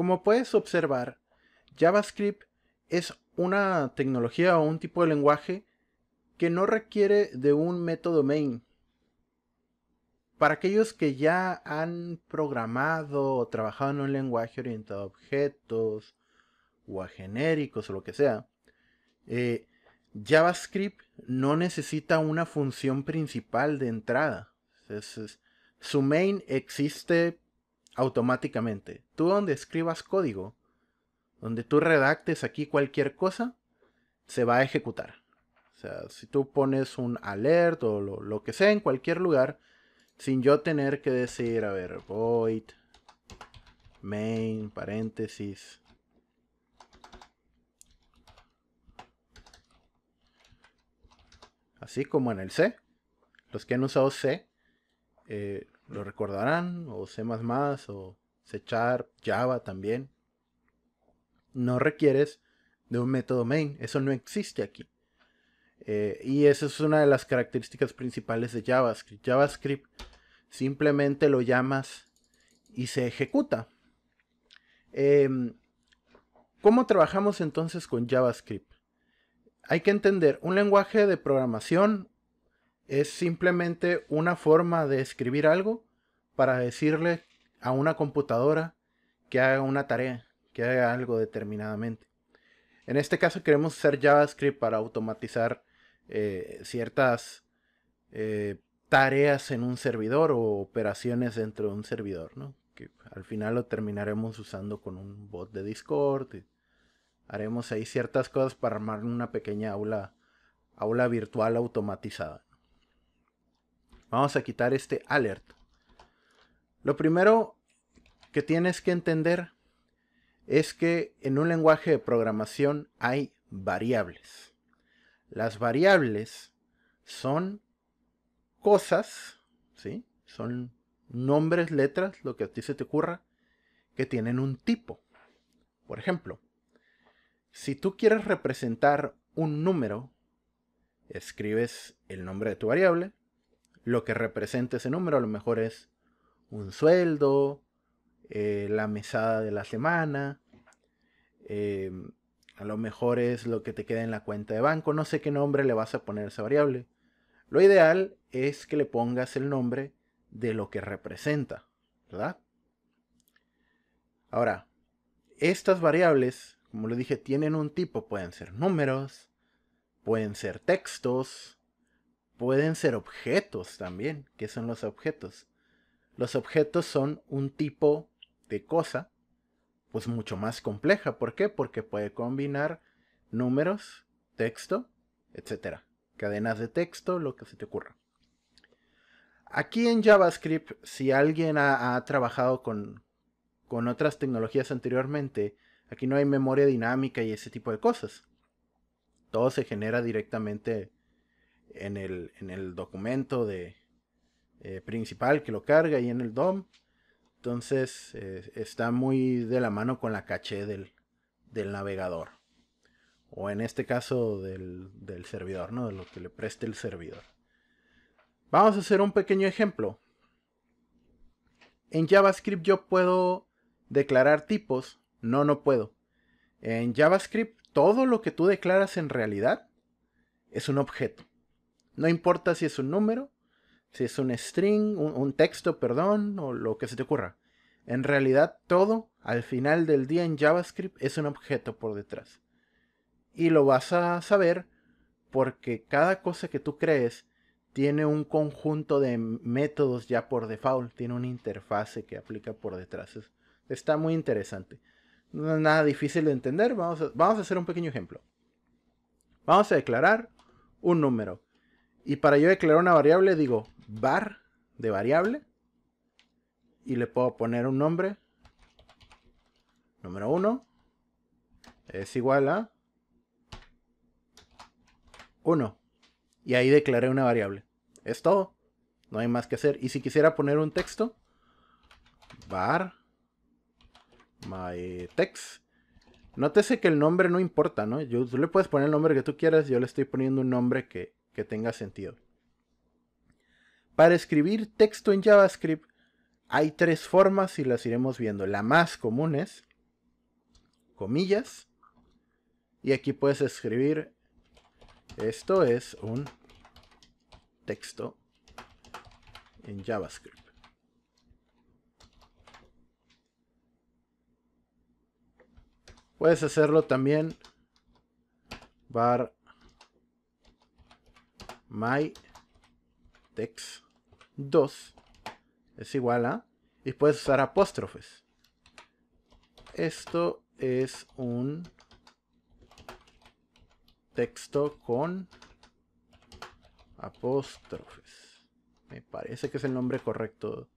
Como puedes observar, JavaScript es una tecnología o un tipo de lenguaje que no requiere de un método main. Para aquellos que ya han programado o trabajado en un lenguaje orientado a objetos o a genéricos o lo que sea, eh, JavaScript no necesita una función principal de entrada. su main existe automáticamente. Tú donde escribas código, donde tú redactes aquí cualquier cosa, se va a ejecutar. O sea, si tú pones un alert o lo, que sea en cualquier lugar, sin yo tener que decir, a ver, void, main, paréntesis. Así como en el C. Los que han usado C eh, lo recordarán, o C++, o C Java también. No requieres de un método main, eso no existe aquí. Eh, y esa es una de las características principales de JavaScript. JavaScript simplemente lo llamas y se ejecuta. Em, ¿Cómo trabajamos entonces con JavaScript? Hay que entender, un lenguaje de programación es simplemente una forma de escribir algo para decirle a una computadora que haga una tarea, que haga algo determinadamente. En este caso queremos usar JavaScript para automatizar eh, ciertas eh, tareas en un servidor o operaciones dentro de un servidor, ¿no? Que al final lo terminaremos usando con un bot de Discord. haremos ahí ciertas cosas para armar una pequeña aula, aula virtual automatizada. Vamos a quitar este alert. Lo primero que tienes que entender es que en un lenguaje de programación hay variables. Las variables son cosas, ¿sí? Son nombres, letras, lo que a ti se te ocurra, que tienen un tipo. Por ejemplo, si tú quieres representar un número, escribes el nombre de tu variable, lo que representa ese número. A lo mejor es un sueldo, eh, la mesada de la semana, em, a lo mejor es lo que te queda en la cuenta de banco, no sé qué nombre le vas a poner a esa variable. Lo ideal es que le pongas el nombre de lo que representa, ¿verdad? Ahora, estas variables, como lo dije, tienen un tipo, pueden ser números, pueden ser textos, pueden ser objetos también. ¿Qué son los objetos? Los objetos son un tipo de cosa, pues mucho más compleja. ¿Por qué? Porque puede combinar números, texto, etc. Cadenas de texto, lo que se te ocurra. Aquí en JavaScript, si alguien ha, trabajado con, con otras tecnologías anteriormente, aquí no hay memoria dinámica y ese tipo de cosas. Todo se genera directamente en el, documento de, eh, principal que lo carga y en el DOM. Entonces eh, está muy de la mano con la caché del, navegador. O en este caso del, del, servidor, ¿no? De lo que le preste el servidor. Vamos a hacer un pequeño ejemplo. En JavaScript yo puedo declarar tipos. No, no puedo. En JavaScript todo lo que tú declaras en realidad es un objeto. No importa si es un número, si es un string, un, texto, perdón, o lo que se te ocurra. En realidad todo, al final del día en JavaScript, es un objeto por detrás. Y lo vas a saber porque cada cosa que tú crees tiene un conjunto de métodos ya por default, tiene una interfase que aplica por detrás. está muy interesante. No es nada difícil de entender, vamos vamos a hacer un pequeño ejemplo. Vamos a declarar un número. Y para yo declarar una variable digo var de variable y le puedo poner un nombre. Número 1 es igual a 1. Y ahí declaré una variable. Es todo. No hay más que hacer. Y si quisiera poner un texto, var my text. Nótese que el nombre no importa, ¿no? Yo, tú le puedes poner el nombre que tú quieras. Yo le estoy poniendo un nombre que, que tenga sentido. Para escribir texto en JavaScript hay tres formas y las iremos viendo. La más común es comillas y aquí puedes escribir esto es un texto en JavaScript. Puedes hacerlo también bar my text 2 es igual a, y puedes usar apóstrofes. Esto es un texto con apóstrofes. Me parece que es el nombre correcto.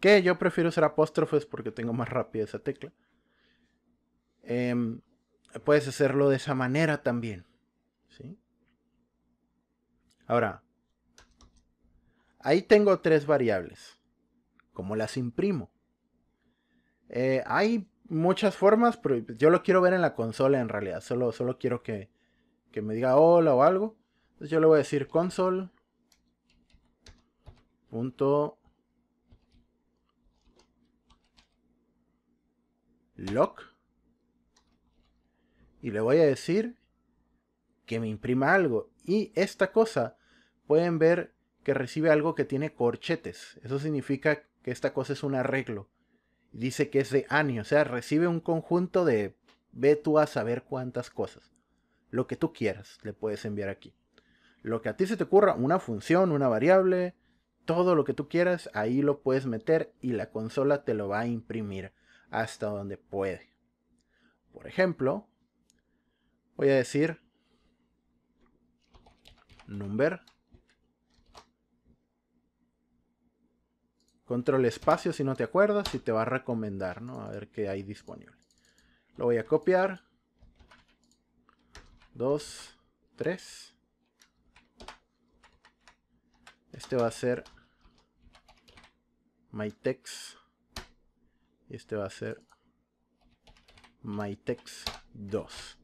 Que yo prefiero usar apóstrofes porque tengo más rápida esa tecla. Em, puedes hacerlo de esa manera también. ¿sí? Ahora, ahí tengo tres variables. ¿Cómo las imprimo? Eh, hay muchas formas, pero yo lo quiero ver en la consola en realidad. Solo, solo quiero que, me diga hola o algo. Entonces yo le voy a decir console. Punto y le voy a decir que me imprima algo y esta cosa pueden ver que recibe algo que tiene corchetes. Eso significa que esta cosa es un arreglo. Dice que es de año. o sea, recibe un conjunto de ve tú a saber cuántas cosas. Lo que tú quieras le puedes enviar aquí. Lo que a ti se te ocurra, una función, una variable, todo lo que tú quieras, ahí lo puedes meter y la consola te lo va a imprimir hasta donde puede. Por ejemplo, voy a decir number Control espacio si no te acuerdas y te va a recomendar, ¿no? A ver qué hay disponible. Lo voy a copiar. Dos, tres. Este va a ser mytex. Y este va a ser mytex 2.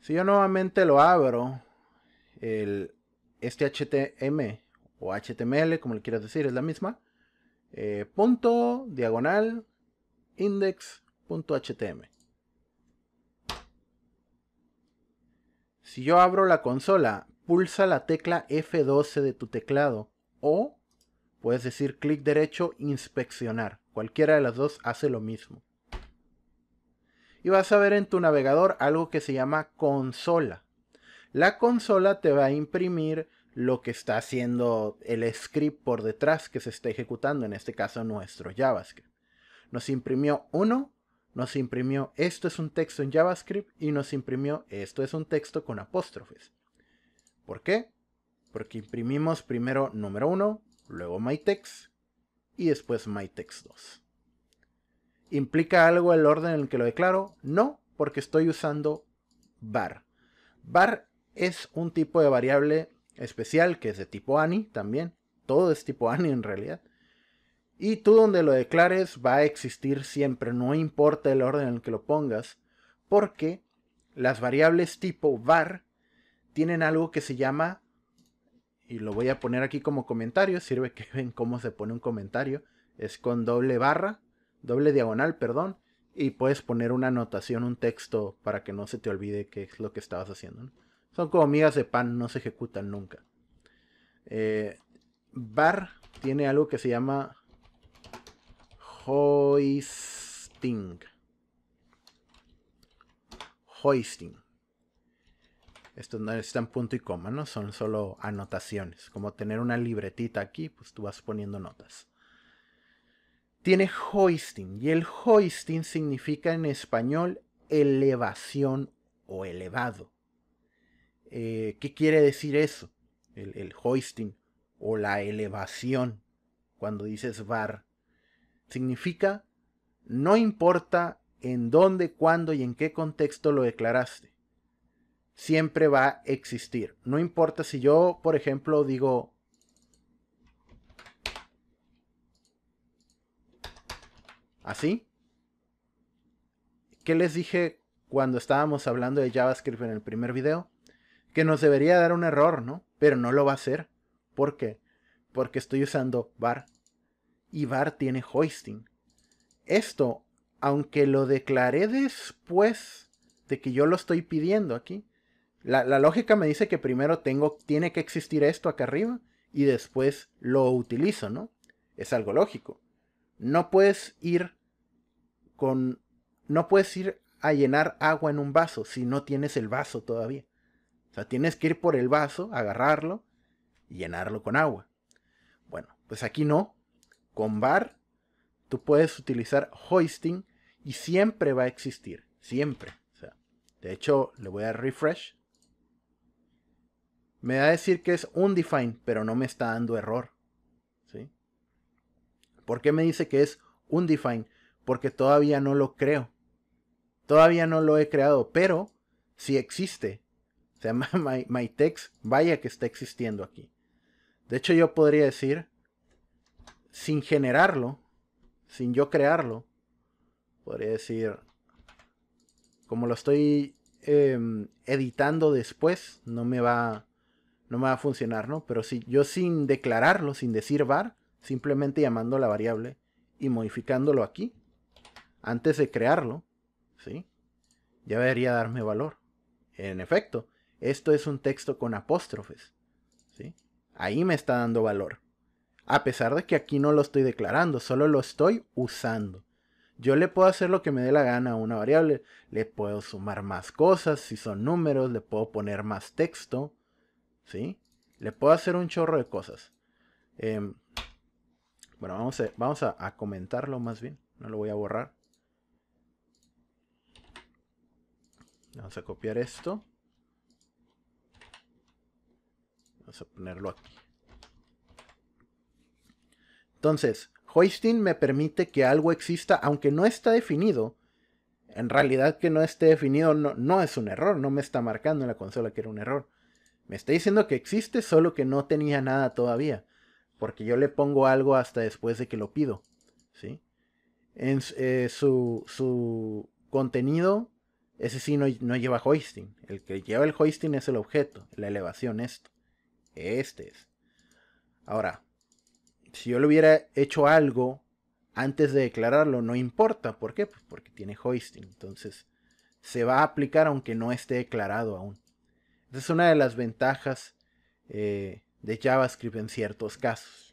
Si yo nuevamente lo abro, el, este HTML o HTML, como le quieras decir, es la misma. Eh, punto diagonal index.htm. Si yo abro la consola, pulsa la tecla F12 de tu teclado o puedes decir clic derecho inspeccionar. Cualquiera de las dos hace lo mismo. Y vas a ver en tu navegador algo que se llama consola. La consola te va a imprimir lo que está haciendo el script por detrás que se está ejecutando, en este caso nuestro JavaScript. Nos imprimió uno, nos imprimió esto es un texto en JavaScript y nos imprimió esto es un texto con apóstrofes. ¿Por qué? Porque imprimimos primero número 1, luego myText y después myText2. ¿Implica algo el orden en el que lo declaro? No, porque estoy usando var. Var es un tipo de variable especial que es de tipo ANI también. Todo es tipo ANI en realidad. Y tú donde lo declares va a existir siempre, no importa el orden en el que lo pongas, porque las variables tipo var tienen algo que se llama, y lo voy a poner aquí como comentario, sirve que ven cómo se pone un comentario, es con doble barra, doble diagonal, perdón, y puedes poner una anotación, un texto para que no se te olvide qué es lo que estabas haciendo. ¿no? Son como migas de pan, no se ejecutan nunca. Eh, Bar tiene algo que se llama hoisting. Hoisting. Estos no están punto y coma, ¿no? Son solo anotaciones. Como tener una libretita aquí, pues tú vas poniendo notas. Tiene hoisting. Y el hoisting significa en español elevación o elevado. Eh, ¿Qué quiere decir eso? El, hoisting o la elevación cuando dices var. Significa, no importa en dónde, cuándo y en qué contexto lo declaraste. Siempre va a existir. No importa si yo, por ejemplo, digo... ¿Así? ¿Qué les dije cuando estábamos hablando de JavaScript en el primer video? que nos debería dar un error, ¿no? Pero no lo va a hacer. ¿Por qué? Porque estoy usando var. Y var tiene hoisting. Esto, aunque lo declaré después de que yo lo estoy pidiendo aquí, la, la, lógica me dice que primero tengo, tiene que existir esto acá arriba y después lo utilizo, ¿no? Es algo lógico. No puedes ir con... No puedes ir a llenar agua en un vaso si no tienes el vaso todavía. O sea, tienes que ir por el vaso, agarrarlo y llenarlo con agua. Bueno, pues aquí no. Con bar, tú puedes utilizar hoisting y siempre va a existir. Siempre. de hecho, le voy a refresh. Me da a decir que es undefined, pero no me está dando error. ¿sí? ¿Por qué me dice que es undefined? Porque todavía no lo creo. Todavía no lo he creado, pero si existe. Se llama My, text Vaya que está existiendo aquí. De hecho, yo podría decir, sin generarlo, sin yo crearlo, podría decir, como lo estoy em, editando después, no me va no me va a funcionar, ¿no? Pero si yo sin declararlo, sin decir var, simplemente llamando la variable y modificándolo aquí, antes de crearlo, ¿sí? Ya debería darme valor. En efecto, esto es un texto con apóstrofes. ¿sí? Ahí me está dando valor. A pesar de que aquí no lo estoy declarando, solo lo estoy usando. Yo le puedo hacer lo que me dé la gana a una variable. Le puedo sumar más cosas, si son números, le puedo poner más texto. ¿Sí? Le puedo hacer un chorro de cosas. Em, bueno, vamos, a, vamos a comentarlo más bien. No lo voy a borrar. Vamos a copiar esto. ponerlo aquí. Entonces, hoisting me permite que algo exista, aunque no está definido. En realidad que no esté definido no, es un error, no me está marcando en la consola que era un error. Me está diciendo que existe, solo que no tenía nada todavía. Porque yo le pongo algo hasta después de que lo pido. ¿Sí? En eh, su, su, contenido, ese sí no, no, lleva hoisting. El que lleva el hoisting es el objeto, la elevación, esto. Este es. Ahora, si yo le hubiera hecho algo antes de declararlo, no importa. ¿Por qué? Pues porque tiene hoisting. Entonces, se va a aplicar aunque no esté declarado aún. Esa es una de las ventajas eh, de JavaScript en ciertos casos.